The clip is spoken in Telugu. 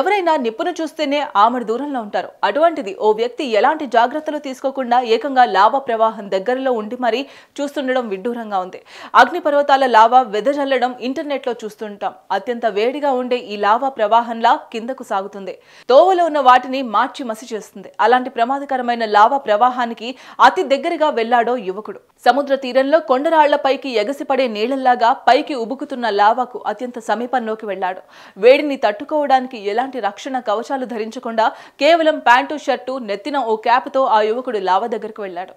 ఎవరైనా నిప్పును చూస్తేనే ఆమెడు దూరంలో ఉంటారు అటువంటిది ఓ వ్యక్తి ఎలాంటి జాగ్రత్తలు తీసుకోకుండా ఏకంగా లావా ప్రవాహం దగ్గరలో ఉండి మరీ చూస్తుండడం విడ్డూరంగా ఉంది అగ్నిపర్వతాల లావా వెదజల్లడం ఇంటర్నెట్లో చూస్తుంటాం అత్యంత వేడిగా ఉండే ఈ లావా ప్రవాహంలా కిందకు సాగుతుంది తోవలో ఉన్న వాటిని మార్చి మసి చేస్తుంది అలాంటి ప్రమాదకరమైన లావా ప్రవాహానికి అతి దగ్గరగా వెళ్లాడో యువకుడు సముద్ర తీరంలో కొండరాళ్లపైకి ఎగసిపడే నీళ్లలాగా పైకి ఉబుకుతున్న లావాకు అత్యంత సమీపంలోకి వెళ్లాడు వేడిని తట్టుకోవడానికి ఎలాంటి రక్షణ కవచాలు ధరించకుండా కేవలం ప్యాంటు షర్టు నెత్తిన ఓ క్యాప్తో ఆ యువకుడు లావా దగ్గరకు వెళ్లాడు